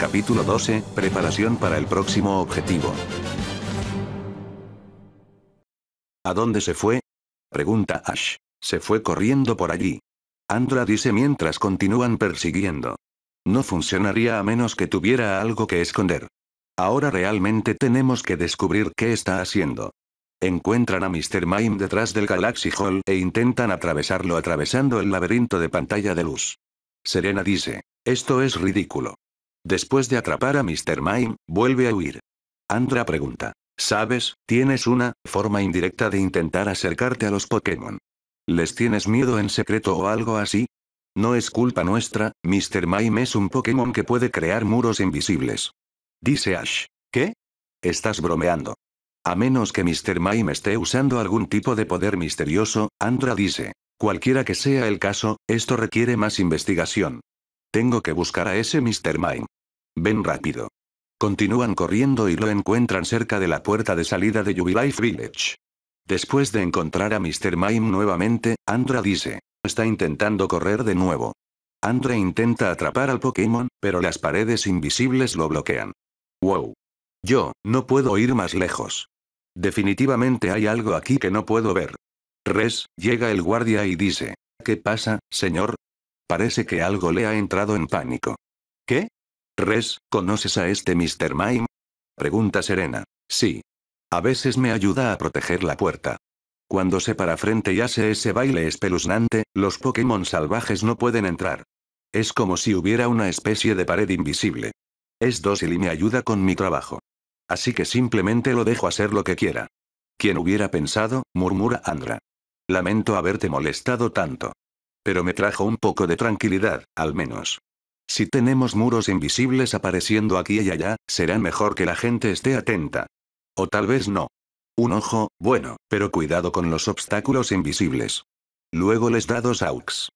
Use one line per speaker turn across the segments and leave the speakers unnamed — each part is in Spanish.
Capítulo 12, Preparación para el próximo objetivo. ¿A dónde se fue? Pregunta Ash. Se fue corriendo por allí. Andra dice mientras continúan persiguiendo. No funcionaría a menos que tuviera algo que esconder. Ahora realmente tenemos que descubrir qué está haciendo. Encuentran a Mr. Mime detrás del Galaxy Hall e intentan atravesarlo atravesando el laberinto de pantalla de luz. Serena dice, esto es ridículo. Después de atrapar a Mr. Mime, vuelve a huir. Andra pregunta. Sabes, tienes una forma indirecta de intentar acercarte a los Pokémon. ¿Les tienes miedo en secreto o algo así? No es culpa nuestra, Mr. Mime es un Pokémon que puede crear muros invisibles. Dice Ash. ¿Qué? Estás bromeando. A menos que Mr. Mime esté usando algún tipo de poder misterioso, Andra dice. Cualquiera que sea el caso, esto requiere más investigación. Tengo que buscar a ese Mr. Mime. Ven rápido. Continúan corriendo y lo encuentran cerca de la puerta de salida de Jubilife Village. Después de encontrar a Mr. Mime nuevamente, Andra dice. Está intentando correr de nuevo. Andra intenta atrapar al Pokémon, pero las paredes invisibles lo bloquean. Wow. Yo, no puedo ir más lejos. Definitivamente hay algo aquí que no puedo ver. Res, llega el guardia y dice. ¿Qué pasa, señor? Parece que algo le ha entrado en pánico. ¿Qué? Res, ¿conoces a este Mr. Mime? Pregunta Serena. Sí. A veces me ayuda a proteger la puerta. Cuando se para frente y hace ese baile espeluznante, los Pokémon salvajes no pueden entrar. Es como si hubiera una especie de pared invisible. Es dócil y me ayuda con mi trabajo. Así que simplemente lo dejo hacer lo que quiera. ¿Quién hubiera pensado, murmura Andra. Lamento haberte molestado tanto. Pero me trajo un poco de tranquilidad, al menos. Si tenemos muros invisibles apareciendo aquí y allá, será mejor que la gente esté atenta. O tal vez no. Un ojo, bueno, pero cuidado con los obstáculos invisibles. Luego les da dos aux.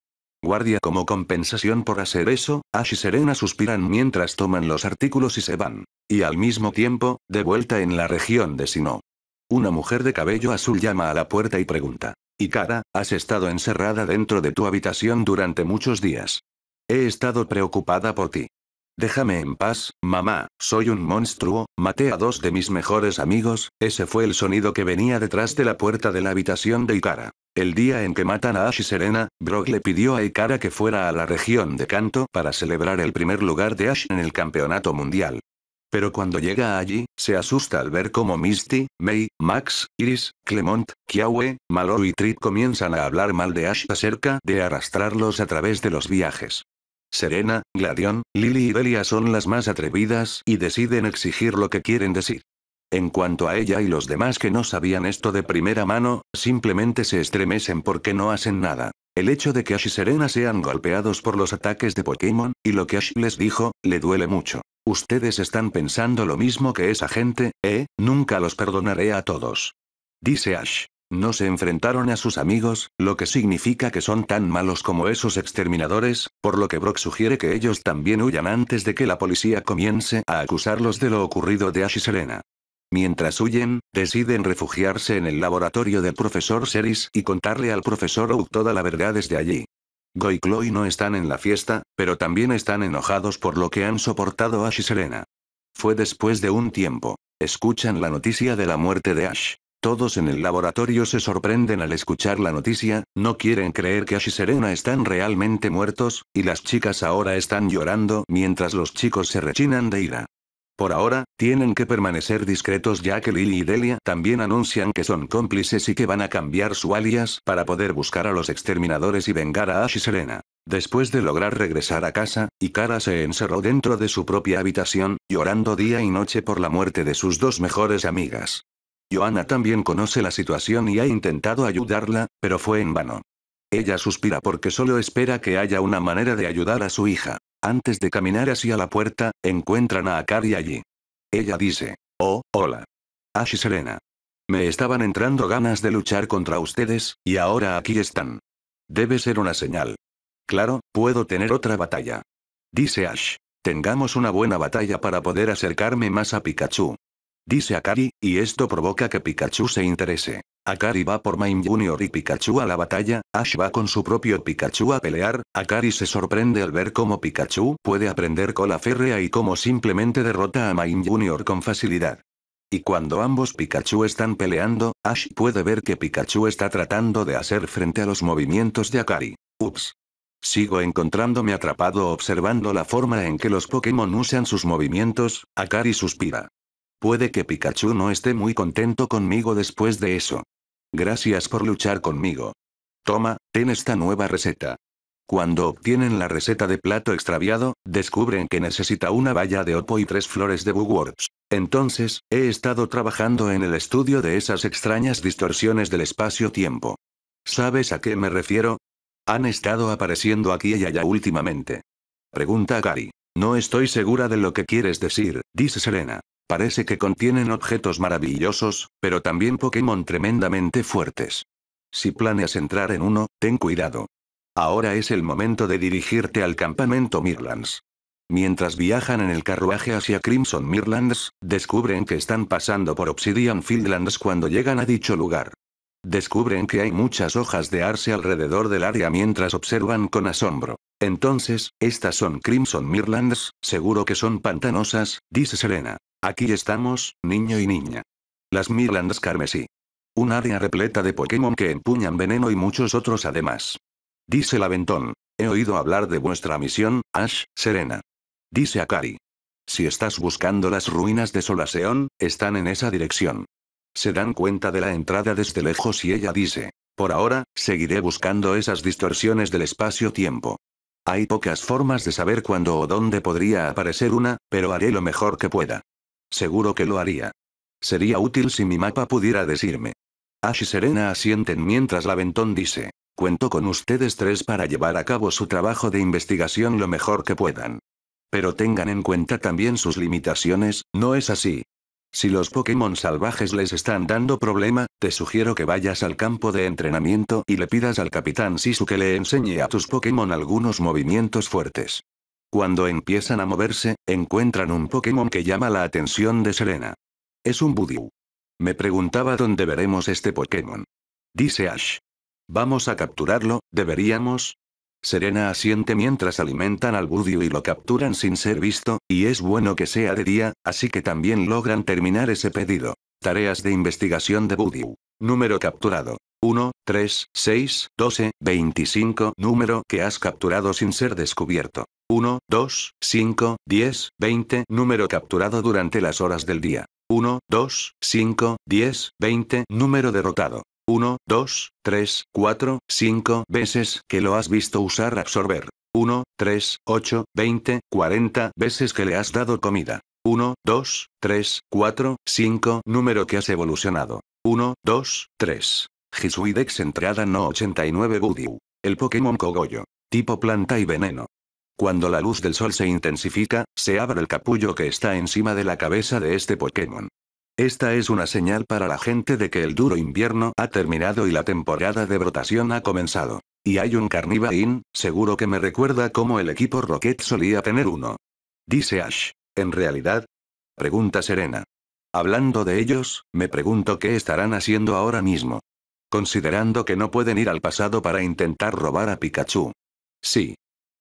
Guardia como compensación por hacer eso, Ash y Serena suspiran mientras toman los artículos y se van. Y al mismo tiempo, de vuelta en la región de Sino. Una mujer de cabello azul llama a la puerta y pregunta. Ikara, has estado encerrada dentro de tu habitación durante muchos días. He estado preocupada por ti. Déjame en paz, mamá, soy un monstruo, maté a dos de mis mejores amigos, ese fue el sonido que venía detrás de la puerta de la habitación de Ikara. El día en que matan a Ash y Serena, Brock le pidió a Ikara que fuera a la región de Kanto para celebrar el primer lugar de Ash en el campeonato mundial. Pero cuando llega allí, se asusta al ver cómo Misty, May, Max, Iris, Clement, Kiawe, Malo y Trit comienzan a hablar mal de Ash acerca de arrastrarlos a través de los viajes. Serena, Gladion, Lily y Delia son las más atrevidas y deciden exigir lo que quieren decir. En cuanto a ella y los demás que no sabían esto de primera mano, simplemente se estremecen porque no hacen nada. El hecho de que Ash y Serena sean golpeados por los ataques de Pokémon, y lo que Ash les dijo, le duele mucho. Ustedes están pensando lo mismo que esa gente, ¿eh? Nunca los perdonaré a todos. Dice Ash. No se enfrentaron a sus amigos, lo que significa que son tan malos como esos exterminadores, por lo que Brock sugiere que ellos también huyan antes de que la policía comience a acusarlos de lo ocurrido de Ash y Serena. Mientras huyen, deciden refugiarse en el laboratorio del profesor Seris y contarle al profesor Oak toda la verdad desde allí. Goy y Chloe no están en la fiesta, pero también están enojados por lo que han soportado Ash y Serena. Fue después de un tiempo. Escuchan la noticia de la muerte de Ash. Todos en el laboratorio se sorprenden al escuchar la noticia, no quieren creer que Ash y Serena están realmente muertos, y las chicas ahora están llorando mientras los chicos se rechinan de ira. Por ahora, tienen que permanecer discretos ya que Lily y Delia también anuncian que son cómplices y que van a cambiar su alias para poder buscar a los exterminadores y vengar a Ash y Serena. Después de lograr regresar a casa, Ikara se encerró dentro de su propia habitación, llorando día y noche por la muerte de sus dos mejores amigas. Joana también conoce la situación y ha intentado ayudarla, pero fue en vano. Ella suspira porque solo espera que haya una manera de ayudar a su hija. Antes de caminar hacia la puerta, encuentran a Akari allí. Ella dice, oh, hola. Ash y Serena. Me estaban entrando ganas de luchar contra ustedes, y ahora aquí están. Debe ser una señal. Claro, puedo tener otra batalla. Dice Ash. Tengamos una buena batalla para poder acercarme más a Pikachu. Dice Akari, y esto provoca que Pikachu se interese. Akari va por Mime Junior y Pikachu a la batalla, Ash va con su propio Pikachu a pelear, Akari se sorprende al ver cómo Pikachu puede aprender cola férrea y cómo simplemente derrota a Mime Junior con facilidad. Y cuando ambos Pikachu están peleando, Ash puede ver que Pikachu está tratando de hacer frente a los movimientos de Akari. Ups. Sigo encontrándome atrapado observando la forma en que los Pokémon usan sus movimientos, Akari suspira. Puede que Pikachu no esté muy contento conmigo después de eso. Gracias por luchar conmigo. Toma, ten esta nueva receta. Cuando obtienen la receta de plato extraviado, descubren que necesita una valla de Oppo y tres flores de Bugworts. Entonces, he estado trabajando en el estudio de esas extrañas distorsiones del espacio-tiempo. ¿Sabes a qué me refiero? Han estado apareciendo aquí y allá últimamente. Pregunta Gary. No estoy segura de lo que quieres decir, dice Serena. Parece que contienen objetos maravillosos, pero también Pokémon tremendamente fuertes. Si planeas entrar en uno, ten cuidado. Ahora es el momento de dirigirte al campamento Mirlands. Mientras viajan en el carruaje hacia Crimson Mirlands, descubren que están pasando por Obsidian Fieldlands cuando llegan a dicho lugar. Descubren que hay muchas hojas de arce alrededor del área mientras observan con asombro. Entonces, estas son Crimson Mirlands, seguro que son pantanosas, dice Serena. Aquí estamos, niño y niña. Las Mirlands carmesí. Un área repleta de Pokémon que empuñan veneno y muchos otros además. Dice Laventón. He oído hablar de vuestra misión, Ash, Serena. Dice Akari. Si estás buscando las ruinas de Solaceon, están en esa dirección. Se dan cuenta de la entrada desde lejos y ella dice, por ahora, seguiré buscando esas distorsiones del espacio-tiempo. Hay pocas formas de saber cuándo o dónde podría aparecer una, pero haré lo mejor que pueda. Seguro que lo haría. Sería útil si mi mapa pudiera decirme. Ash y Serena asienten mientras la Ventón dice, cuento con ustedes tres para llevar a cabo su trabajo de investigación lo mejor que puedan. Pero tengan en cuenta también sus limitaciones, ¿no es así? Si los Pokémon salvajes les están dando problema, te sugiero que vayas al campo de entrenamiento y le pidas al capitán Sisu que le enseñe a tus Pokémon algunos movimientos fuertes. Cuando empiezan a moverse, encuentran un Pokémon que llama la atención de Serena. Es un Budiu. Me preguntaba dónde veremos este Pokémon. Dice Ash. Vamos a capturarlo, deberíamos, Serena asiente mientras alimentan al budio y lo capturan sin ser visto, y es bueno que sea de día, así que también logran terminar ese pedido. Tareas de investigación de Budiu. Número capturado. 1, 3, 6, 12, 25, número que has capturado sin ser descubierto. 1, 2, 5, 10, 20, número capturado durante las horas del día. 1, 2, 5, 10, 20, número derrotado. 1, 2, 3, 4, 5 veces que lo has visto usar absorber. 1, 3, 8, 20, 40 veces que le has dado comida. 1, 2, 3, 4, 5 número que has evolucionado. 1, 2, 3. Jisuidex entrada no 89 Budiu. El Pokémon Cogollo. Tipo planta y veneno. Cuando la luz del sol se intensifica, se abre el capullo que está encima de la cabeza de este Pokémon. Esta es una señal para la gente de que el duro invierno ha terminado y la temporada de brotación ha comenzado. Y hay un Carnival seguro que me recuerda cómo el equipo Rocket solía tener uno. Dice Ash. ¿En realidad? Pregunta Serena. Hablando de ellos, me pregunto qué estarán haciendo ahora mismo. Considerando que no pueden ir al pasado para intentar robar a Pikachu. Sí.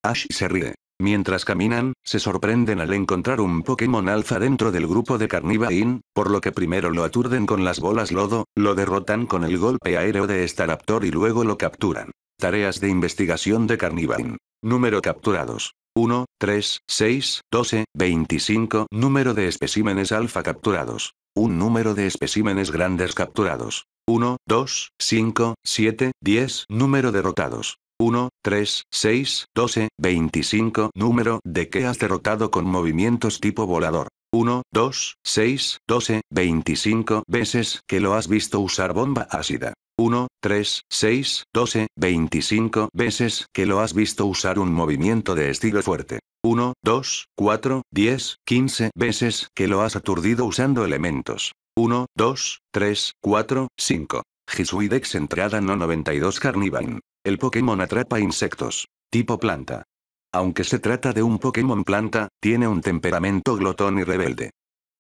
Ash se ríe. Mientras caminan, se sorprenden al encontrar un Pokémon alfa dentro del grupo de Carnivain, por lo que primero lo aturden con las bolas lodo, lo derrotan con el golpe aéreo de Staraptor y luego lo capturan. Tareas de investigación de Carnivain. Número capturados. 1, 3, 6, 12, 25. Número de especímenes alfa capturados. Un número de especímenes grandes capturados. 1, 2, 5, 7, 10. Número derrotados. 1, 3, 6, 12, 25 número de que has derrotado con movimientos tipo volador. 1, 2, 6, 12, 25 veces que lo has visto usar bomba ácida. 1, 3, 6, 12, 25 veces que lo has visto usar un movimiento de estilo fuerte. 1, 2, 4, 10, 15 veces que lo has aturdido usando elementos. 1, 2, 3, 4, 5. Jesuidex entrada no 92 Carnivine. El Pokémon atrapa insectos. Tipo planta. Aunque se trata de un Pokémon planta, tiene un temperamento glotón y rebelde.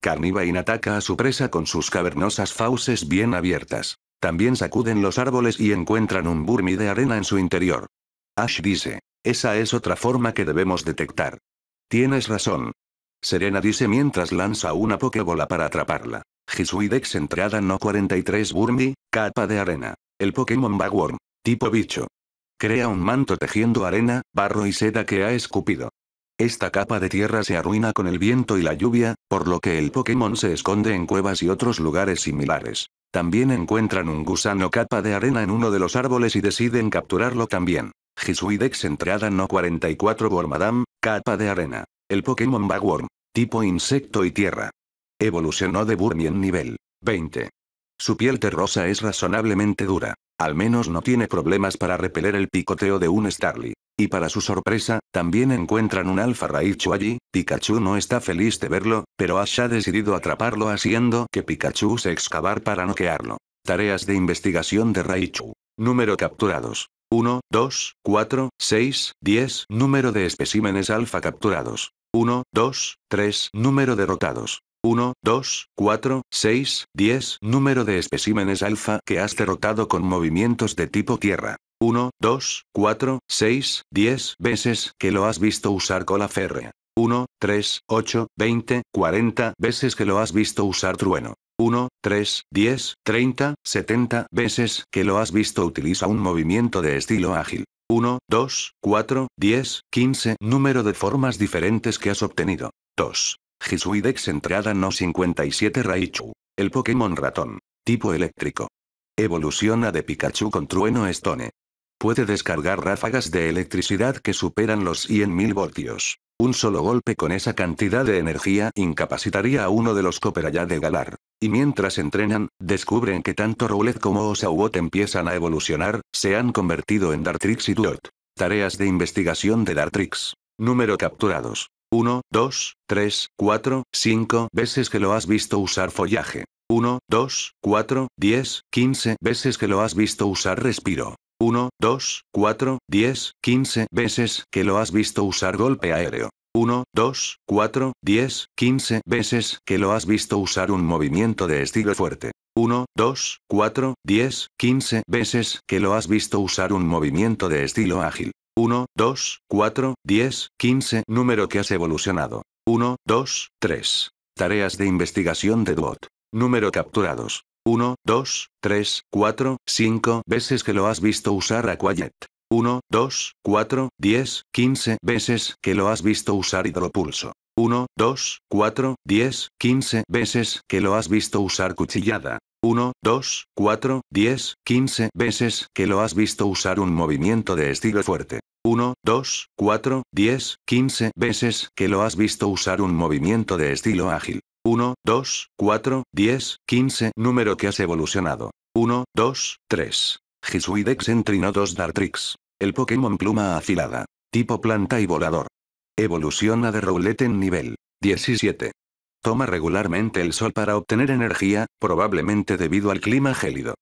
Carnivine ataca a su presa con sus cavernosas fauces bien abiertas. También sacuden los árboles y encuentran un Burmy de arena en su interior. Ash dice, esa es otra forma que debemos detectar. Tienes razón, Serena dice mientras lanza una pokebola para atraparla. Hisuidex entrada no 43 Burmi, capa de arena. El Pokémon Bagworm. Tipo bicho. Crea un manto tejiendo arena, barro y seda que ha escupido. Esta capa de tierra se arruina con el viento y la lluvia, por lo que el Pokémon se esconde en cuevas y otros lugares similares. También encuentran un gusano capa de arena en uno de los árboles y deciden capturarlo también. Hisuidex entrada no 44 Wormadam, capa de arena el Pokémon Bagworm. Tipo insecto y tierra. Evolucionó de en nivel 20. Su piel terrosa es razonablemente dura. Al menos no tiene problemas para repeler el picoteo de un Starly. Y para su sorpresa, también encuentran un Alfa Raichu allí. Pikachu no está feliz de verlo, pero Ash ha decidido atraparlo haciendo que Pikachu se excavar para noquearlo. Tareas de investigación de Raichu. Número capturados. 1, 2, 4, 6, 10. Número de especímenes alfa capturados. 1, 2, 3, número de derrotados. 1, 2, 4, 6, 10, número de especímenes alfa que has derrotado con movimientos de tipo tierra. 1, 2, 4, 6, 10 veces que lo has visto usar cola férrea. 1, 3, 8, 20, 40 veces que lo has visto usar trueno. 1, 3, 10, 30, 70 veces que lo has visto utiliza un movimiento de estilo ágil. 1, 2, 4, 10, 15. Número de formas diferentes que has obtenido. 2. Gisuidex entrada no 57 Raichu. El Pokémon ratón. Tipo eléctrico. Evoluciona de Pikachu con trueno Stone. Puede descargar ráfagas de electricidad que superan los 100.000 voltios. Un solo golpe con esa cantidad de energía incapacitaría a uno de los Copperaya de Galar. Y mientras entrenan, descubren que tanto Rowlet como Osawot empiezan a evolucionar, se han convertido en Dartrix y Duot. Tareas de investigación de Dartrix. Número capturados. 1, 2, 3, 4, 5 veces que lo has visto usar follaje. 1, 2, 4, 10, 15 veces que lo has visto usar respiro. 1, 2, 4, 10, 15 veces que lo has visto usar golpe aéreo. 1, 2, 4, 10, 15 veces que lo has visto usar un movimiento de estilo fuerte. 1, 2, 4, 10, 15 veces que lo has visto usar un movimiento de estilo ágil. 1, 2, 4, 10, 15 número que has evolucionado. 1, 2, 3. Tareas de investigación de Duot. Número capturados. 1, 2, 3, 4, 5 veces que lo has visto usar a Quiet. 1, 2, 4, 10, 15 veces que lo has visto usar hidropulso. 1, 2, 4, 10, 15 veces que lo has visto usar cuchillada. 1, 2, 4, 10, 15 veces que lo has visto usar un movimiento de estilo fuerte. 1, 2, 4, 10, 15 veces que lo has visto usar un movimiento de estilo ágil. 1, 2, 4, 10, 15 número que has evolucionado. 1, 2, 3. Hisuidex entrino 2 Dartrix. El Pokémon pluma afilada. Tipo planta y volador. Evoluciona de roulette en nivel 17. Toma regularmente el sol para obtener energía, probablemente debido al clima gélido.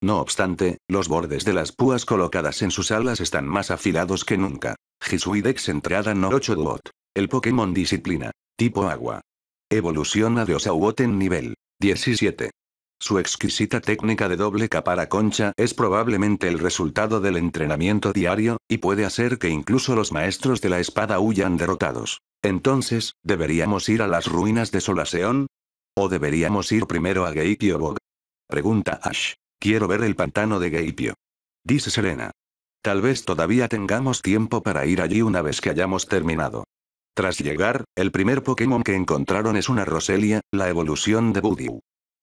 No obstante, los bordes de las púas colocadas en sus alas están más afilados que nunca. Hisuidex entrada no 8 Duot. El Pokémon Disciplina. Tipo Agua. Evoluciona de Osawot en nivel 17. Su exquisita técnica de doble capara concha es probablemente el resultado del entrenamiento diario, y puede hacer que incluso los maestros de la espada huyan derrotados. Entonces, ¿deberíamos ir a las ruinas de Solaseón? ¿O deberíamos ir primero a Gaipio Bog? Pregunta Ash. Quiero ver el pantano de Geipio. Dice Serena. Tal vez todavía tengamos tiempo para ir allí una vez que hayamos terminado. Tras llegar, el primer Pokémon que encontraron es una Roselia, la evolución de Budiu.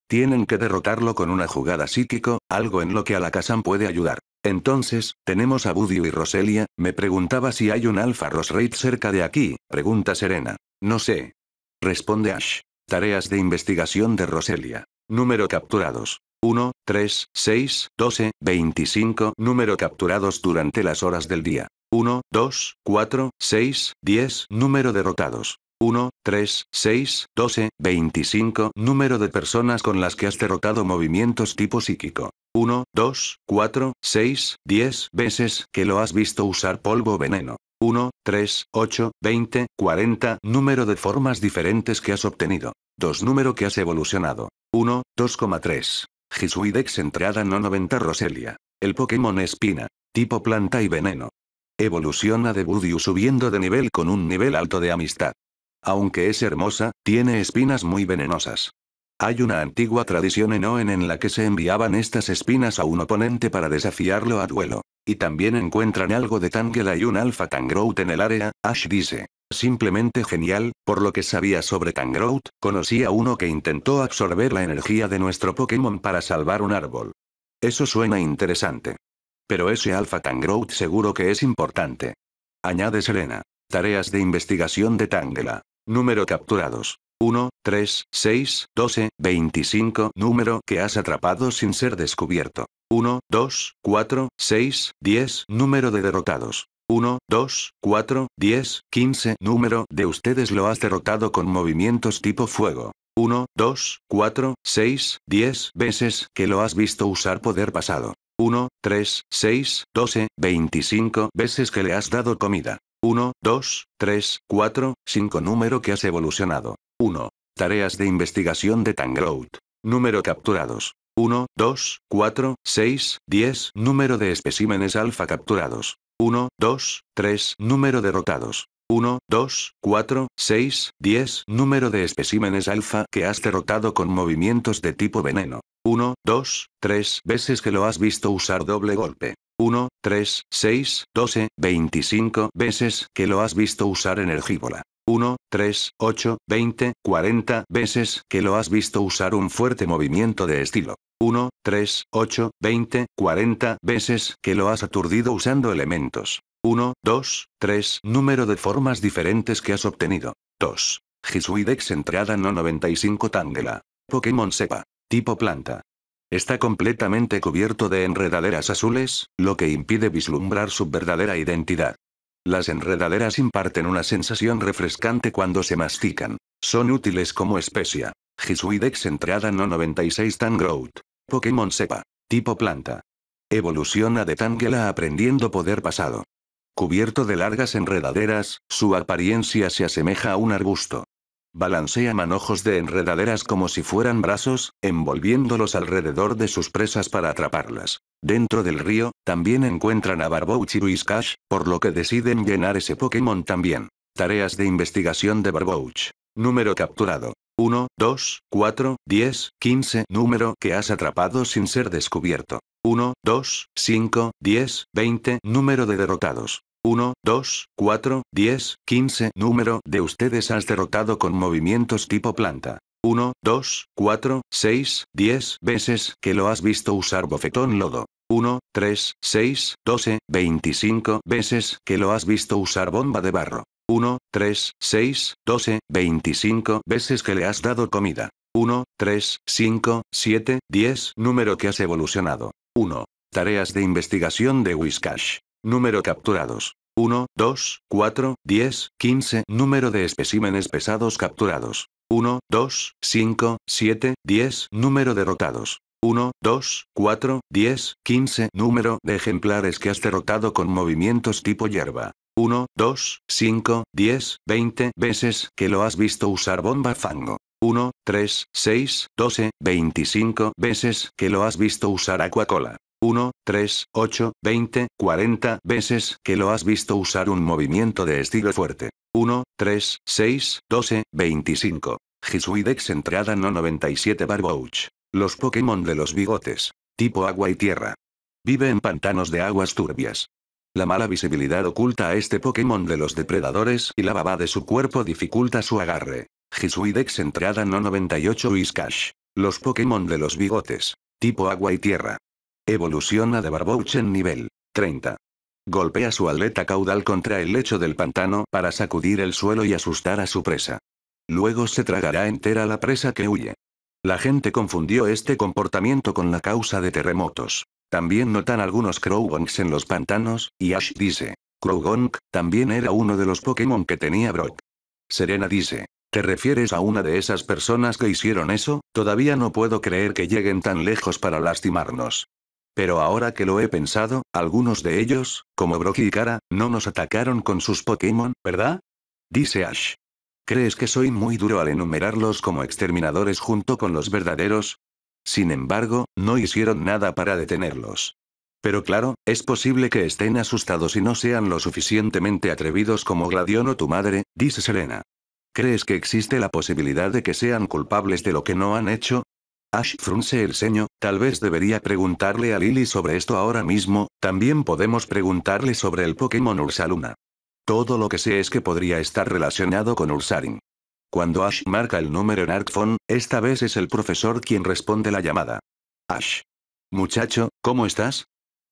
Tienen que derrotarlo con una jugada psíquico, algo en lo que Alakazam puede ayudar. Entonces, tenemos a Budio y Roselia, me preguntaba si hay un Alfa Raid cerca de aquí, pregunta Serena. No sé. Responde Ash. Tareas de investigación de Roselia. Número capturados. 1, 3, 6, 12, 25. Número capturados durante las horas del día. 1, 2, 4, 6, 10. Número derrotados. 1, 3, 6, 12, 25 número de personas con las que has derrotado movimientos tipo psíquico. 1, 2, 4, 6, 10 veces que lo has visto usar polvo veneno. 1, 3, 8, 20, 40 número de formas diferentes que has obtenido. 2 número que has evolucionado. 1, 2, 2,3. Gisuidex entrada no 90 Roselia. El Pokémon Espina. Tipo planta y veneno. Evoluciona de Budiu subiendo de nivel con un nivel alto de amistad. Aunque es hermosa, tiene espinas muy venenosas. Hay una antigua tradición en Oen en la que se enviaban estas espinas a un oponente para desafiarlo a duelo. Y también encuentran algo de Tangela y un Alpha Tangrout en el área, Ash dice. Simplemente genial, por lo que sabía sobre Tangrout, conocí a uno que intentó absorber la energía de nuestro Pokémon para salvar un árbol. Eso suena interesante. Pero ese Alpha Tangrout seguro que es importante. Añade Serena. Tareas de investigación de Tangela. Número capturados. 1, 3, 6, 12, 25. Número que has atrapado sin ser descubierto. 1, 2, 4, 6, 10. Número de derrotados. 1, 2, 4, 10, 15. Número de ustedes lo has derrotado con movimientos tipo fuego. 1, 2, 4, 6, 10 veces que lo has visto usar poder pasado. 1, 3, 6, 12, 25 veces que le has dado comida. 1, 2, 3, 4, 5 número que has evolucionado. 1. Tareas de investigación de Tangrout. Número capturados. 1, 2, 4, 6, 10 número de especímenes alfa capturados. 1, 2, 3 número derrotados. 1, 2, 4, 6, 10 número de especímenes alfa que has derrotado con movimientos de tipo veneno. 1, 2, 3 veces que lo has visto usar doble golpe. 1, 3, 6, 12, 25 veces que lo has visto usar energíbola. 1, 3, 8, 20, 40 veces que lo has visto usar un fuerte movimiento de estilo. 1, 3, 8, 20, 40 veces que lo has aturdido usando elementos. 1, 2, 3, número de formas diferentes que has obtenido. 2. Dex entrada no 95 Tangela. Pokémon Sepa. Tipo planta. Está completamente cubierto de enredaderas azules, lo que impide vislumbrar su verdadera identidad. Las enredaderas imparten una sensación refrescante cuando se mastican. Son útiles como especia. Gisuidex entrada no 96 Tangrowth, Pokémon Sepa. Tipo planta. Evoluciona de Tangela aprendiendo poder pasado. Cubierto de largas enredaderas, su apariencia se asemeja a un arbusto. Balancea manojos de enredaderas como si fueran brazos, envolviéndolos alrededor de sus presas para atraparlas. Dentro del río, también encuentran a Barbouch y Cash, por lo que deciden llenar ese Pokémon también. Tareas de investigación de Barbouch. Número capturado. 1, 2, 4, 10, 15. Número que has atrapado sin ser descubierto. 1, 2, 5, 10, 20. Número de derrotados. 1, 2, 4, 10, 15 número de ustedes has derrotado con movimientos tipo planta. 1, 2, 4, 6, 10 veces que lo has visto usar bofetón lodo. 1, 3, 6, 12, 25 veces que lo has visto usar bomba de barro. 1, 3, 6, 12, 25 veces que le has dado comida. 1, 3, 5, 7, 10 número que has evolucionado. 1. Tareas de investigación de Whiskash. Número capturados. 1, 2, 4, 10, 15. Número de especímenes pesados capturados. 1, 2, 5, 7, 10. Número derrotados. 1, 2, 4, 10, 15. Número de ejemplares que has derrotado con movimientos tipo hierba. 1, 2, 5, 10, 20 veces que lo has visto usar bomba fango. 1, 3, 6, 12, 25 veces que lo has visto usar acuacola 1, 3, 8, 20, 40 veces que lo has visto usar un movimiento de estilo fuerte. 1, 3, 6, 12, 25. Gisuidex entrada no 97 Barbouch. Los Pokémon de los bigotes. Tipo agua y tierra. Vive en pantanos de aguas turbias. La mala visibilidad oculta a este Pokémon de los depredadores y la baba de su cuerpo dificulta su agarre. Gisuidex entrada no 98 Whiskash. Los Pokémon de los bigotes. Tipo agua y tierra. Evoluciona de en nivel 30. Golpea su aleta caudal contra el lecho del pantano para sacudir el suelo y asustar a su presa. Luego se tragará entera la presa que huye. La gente confundió este comportamiento con la causa de terremotos. También notan algunos Crowgonks en los pantanos, y Ash dice, Crowgonk, también era uno de los Pokémon que tenía Brock. Serena dice, ¿te refieres a una de esas personas que hicieron eso? Todavía no puedo creer que lleguen tan lejos para lastimarnos. Pero ahora que lo he pensado, algunos de ellos, como Brock y Kara, no nos atacaron con sus Pokémon, ¿verdad? Dice Ash. ¿Crees que soy muy duro al enumerarlos como exterminadores junto con los verdaderos? Sin embargo, no hicieron nada para detenerlos. Pero claro, es posible que estén asustados y no sean lo suficientemente atrevidos como Gladion o tu madre, dice Serena. ¿Crees que existe la posibilidad de que sean culpables de lo que no han hecho? Ash frunce el ceño, tal vez debería preguntarle a Lily sobre esto ahora mismo, también podemos preguntarle sobre el Pokémon Ursaluna. Todo lo que sé es que podría estar relacionado con Ursaring. Cuando Ash marca el número en artfon esta vez es el profesor quien responde la llamada. Ash. Muchacho, ¿cómo estás?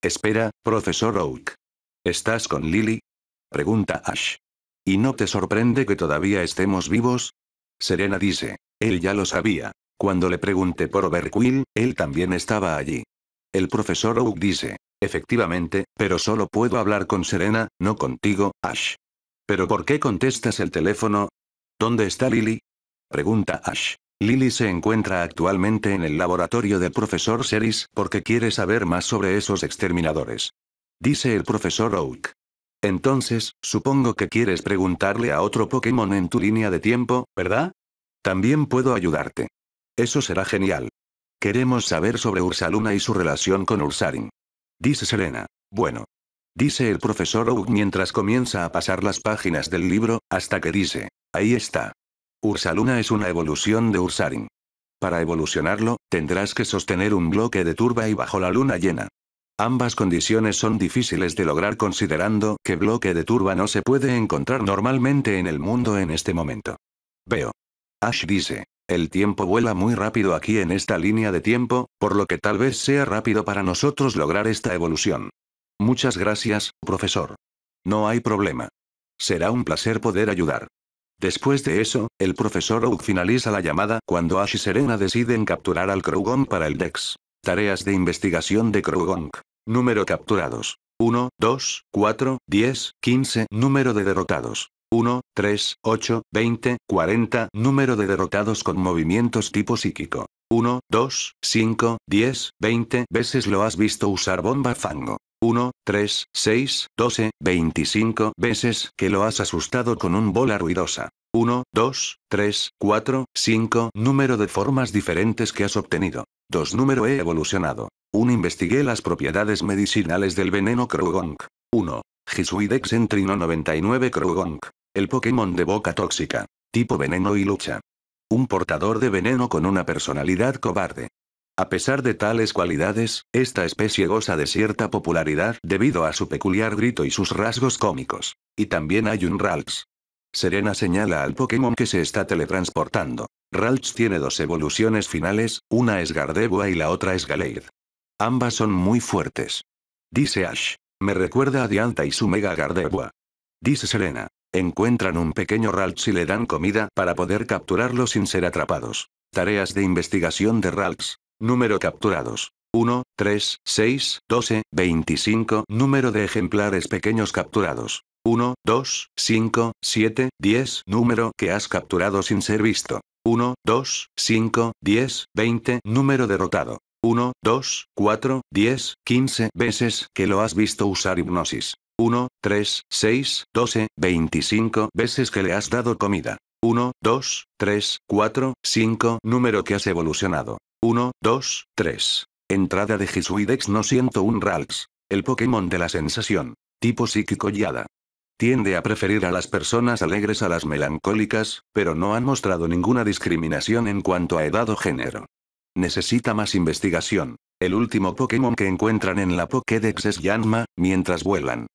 Espera, profesor Oak. ¿Estás con Lily? Pregunta Ash. ¿Y no te sorprende que todavía estemos vivos? Serena dice. Él ya lo sabía. Cuando le pregunté por Overquill, él también estaba allí. El profesor Oak dice, efectivamente, pero solo puedo hablar con Serena, no contigo, Ash. ¿Pero por qué contestas el teléfono? ¿Dónde está Lily? Pregunta Ash. Lily se encuentra actualmente en el laboratorio del profesor Seris porque quiere saber más sobre esos exterminadores. Dice el profesor Oak. Entonces, supongo que quieres preguntarle a otro Pokémon en tu línea de tiempo, ¿verdad? También puedo ayudarte. Eso será genial. Queremos saber sobre Ursaluna y su relación con Ursarin. Dice Serena. Bueno. Dice el profesor Oak mientras comienza a pasar las páginas del libro, hasta que dice, ahí está. Ursaluna es una evolución de Ursarin. Para evolucionarlo, tendrás que sostener un bloque de turba y bajo la luna llena. Ambas condiciones son difíciles de lograr considerando que bloque de turba no se puede encontrar normalmente en el mundo en este momento. Veo. Ash dice, el tiempo vuela muy rápido aquí en esta línea de tiempo, por lo que tal vez sea rápido para nosotros lograr esta evolución. Muchas gracias, profesor. No hay problema. Será un placer poder ayudar. Después de eso, el profesor Oak finaliza la llamada cuando Ash y Serena deciden capturar al Krugong para el DEX. Tareas de investigación de Krugong. Número capturados. 1, 2, 4, 10, 15. Número de derrotados. 1, 3, 8, 20, 40. Número de derrotados con movimientos tipo psíquico. 1, 2, 5, 10, 20 veces lo has visto usar bomba fango. 1, 3, 6, 12, 25 veces que lo has asustado con un bola ruidosa. 1, 2, 3, 4, 5 número de formas diferentes que has obtenido. 2 número he evolucionado. 1 investigué las propiedades medicinales del veneno Krugong. 1. Hisuidex entrino 99 Krugong. El Pokémon de boca tóxica. Tipo veneno y lucha. Un portador de veneno con una personalidad cobarde. A pesar de tales cualidades, esta especie goza de cierta popularidad debido a su peculiar grito y sus rasgos cómicos. Y también hay un Ralts. Serena señala al Pokémon que se está teletransportando. Ralts tiene dos evoluciones finales, una es Gardevoir y la otra es Galeid. Ambas son muy fuertes. Dice Ash. Me recuerda a Dianta y su Mega Gardevoir. Dice Serena. Encuentran un pequeño Ralx y le dan comida para poder capturarlo sin ser atrapados. Tareas de investigación de Ralts. Número capturados. 1, 3, 6, 12, 25. Número de ejemplares pequeños capturados. 1, 2, 5, 7, 10. Número que has capturado sin ser visto. 1, 2, 5, 10, 20. Número derrotado. 1, 2, 4, 10, 15 veces que lo has visto usar hipnosis. 1, 3, 6, 12, 25 veces que le has dado comida. 1, 2, 3, 4, 5, número que has evolucionado. 1, 2, 3. Entrada de Jesuidex no siento un Ralts. El Pokémon de la sensación. Tipo psíquico Yada. Tiende a preferir a las personas alegres a las melancólicas, pero no han mostrado ninguna discriminación en cuanto a edad o género. Necesita más investigación. El último Pokémon que encuentran en la Pokédex es Yanma, mientras vuelan.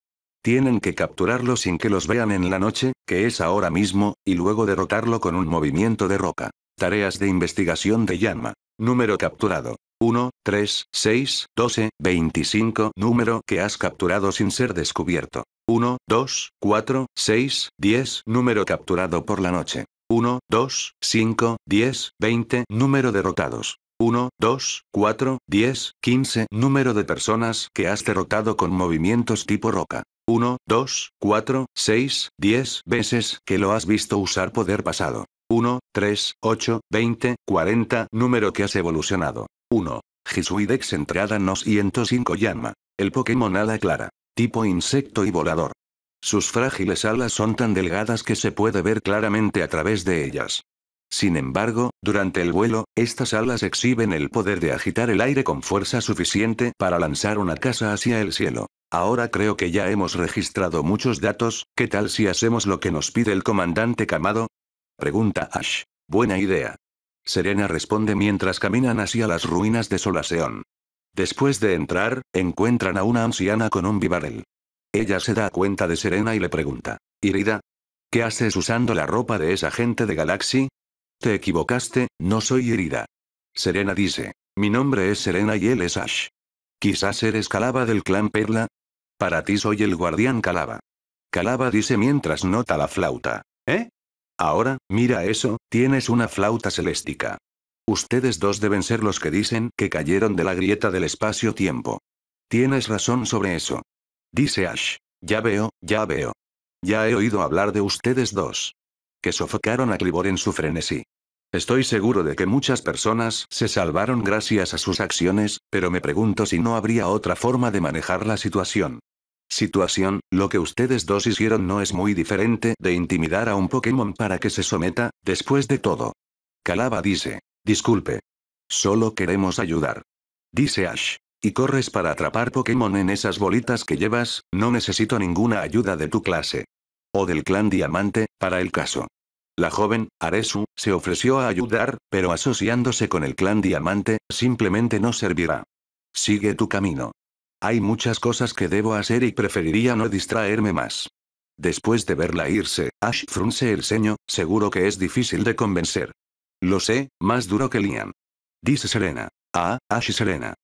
Tienen que capturarlo sin que los vean en la noche, que es ahora mismo, y luego derrotarlo con un movimiento de roca. Tareas de investigación de Yanma. Número capturado. 1, 3, 6, 12, 25. Número que has capturado sin ser descubierto. 1, 2, 4, 6, 10. Número capturado por la noche. 1, 2, 5, 10, 20. Número derrotados. 1, 2, 4, 10, 15. Número de personas que has derrotado con movimientos tipo roca. 1, 2, 4, 6, 10 veces que lo has visto usar poder pasado. 1, 3, 8, 20, 40, número que has evolucionado. 1. Hisuidex entrada no 105 llama. El Pokémon ala clara. Tipo insecto y volador. Sus frágiles alas son tan delgadas que se puede ver claramente a través de ellas. Sin embargo, durante el vuelo, estas alas exhiben el poder de agitar el aire con fuerza suficiente para lanzar una casa hacia el cielo. Ahora creo que ya hemos registrado muchos datos, ¿qué tal si hacemos lo que nos pide el comandante Camado? Pregunta Ash. Buena idea. Serena responde mientras caminan hacia las ruinas de Solaceon. Después de entrar, encuentran a una anciana con un bibarel. Ella se da cuenta de Serena y le pregunta. Irida. ¿Qué haces usando la ropa de esa gente de Galaxy? Te equivocaste, no soy herida. Serena dice. Mi nombre es Serena y él es Ash. Quizás eres Calaba del clan Perla. Para ti soy el guardián Calaba. Calaba dice mientras nota la flauta. ¿Eh? Ahora, mira eso, tienes una flauta celéstica. Ustedes dos deben ser los que dicen que cayeron de la grieta del espacio-tiempo. Tienes razón sobre eso. Dice Ash. Ya veo, ya veo. Ya he oído hablar de ustedes dos que sofocaron a Clibor en su frenesí. Estoy seguro de que muchas personas se salvaron gracias a sus acciones, pero me pregunto si no habría otra forma de manejar la situación. Situación, lo que ustedes dos hicieron no es muy diferente de intimidar a un Pokémon para que se someta, después de todo. Calaba dice, disculpe. Solo queremos ayudar. Dice Ash. Y corres para atrapar Pokémon en esas bolitas que llevas, no necesito ninguna ayuda de tu clase o del clan Diamante, para el caso. La joven, Aresu, se ofreció a ayudar, pero asociándose con el clan Diamante, simplemente no servirá. Sigue tu camino. Hay muchas cosas que debo hacer y preferiría no distraerme más. Después de verla irse, Ash frunce el ceño, seguro que es difícil de convencer. Lo sé, más duro que Liam. Dice Serena. Ah, Ash y Serena.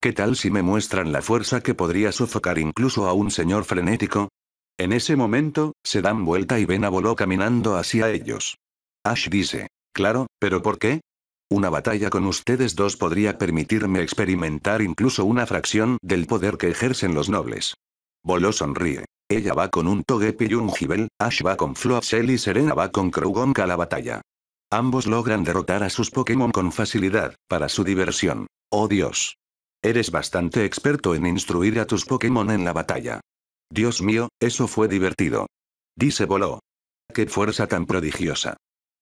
¿Qué tal si me muestran la fuerza que podría sofocar incluso a un señor frenético? En ese momento, se dan vuelta y ven a Bolo caminando hacia ellos. Ash dice, claro, pero ¿por qué? Una batalla con ustedes dos podría permitirme experimentar incluso una fracción del poder que ejercen los nobles. Bolo sonríe. Ella va con un Togepi y un gibel Ash va con Floatzel y Serena va con Krugonka a la batalla. Ambos logran derrotar a sus Pokémon con facilidad, para su diversión. ¡Oh Dios! Eres bastante experto en instruir a tus Pokémon en la batalla. Dios mío, eso fue divertido. Dice Bolo. ¡Qué fuerza tan prodigiosa!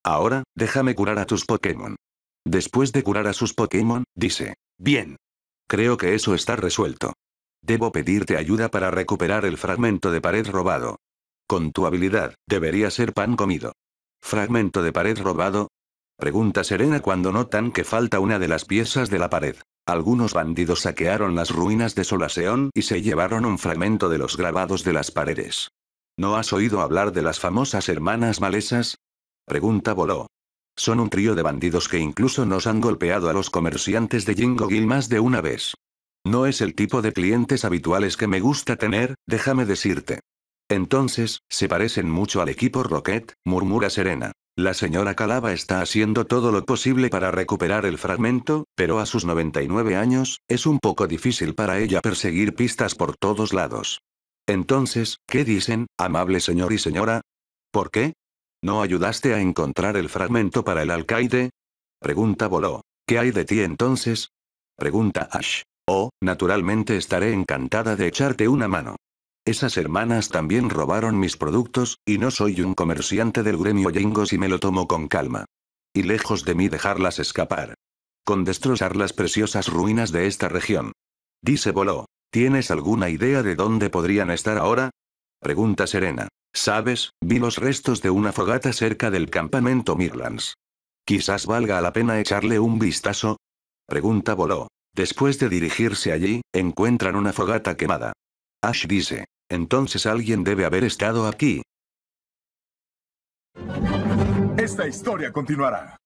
Ahora, déjame curar a tus Pokémon. Después de curar a sus Pokémon, dice. Bien. Creo que eso está resuelto. Debo pedirte ayuda para recuperar el fragmento de pared robado. Con tu habilidad, debería ser pan comido. ¿Fragmento de pared robado? Pregunta Serena cuando notan que falta una de las piezas de la pared. Algunos bandidos saquearon las ruinas de Solaseón y se llevaron un fragmento de los grabados de las paredes. ¿No has oído hablar de las famosas hermanas malesas? Pregunta Boló. Son un trío de bandidos que incluso nos han golpeado a los comerciantes de Jingo Gil más de una vez. No es el tipo de clientes habituales que me gusta tener, déjame decirte. Entonces, se parecen mucho al equipo Rocket, murmura Serena. La señora Calaba está haciendo todo lo posible para recuperar el fragmento, pero a sus 99 años, es un poco difícil para ella perseguir pistas por todos lados. Entonces, ¿qué dicen, amable señor y señora? ¿Por qué? ¿No ayudaste a encontrar el fragmento para el alcaide? Pregunta Boló. ¿Qué hay de ti entonces? Pregunta Ash. Oh, naturalmente estaré encantada de echarte una mano. Esas hermanas también robaron mis productos, y no soy un comerciante del gremio jingos y me lo tomo con calma. Y lejos de mí dejarlas escapar. Con destrozar las preciosas ruinas de esta región. Dice Boló. ¿Tienes alguna idea de dónde podrían estar ahora? Pregunta Serena. Sabes, vi los restos de una fogata cerca del campamento Mirlands. Quizás valga la pena echarle un vistazo. Pregunta Boló. Después de dirigirse allí, encuentran una fogata quemada. Ash dice, entonces alguien debe haber estado aquí.
Esta historia continuará.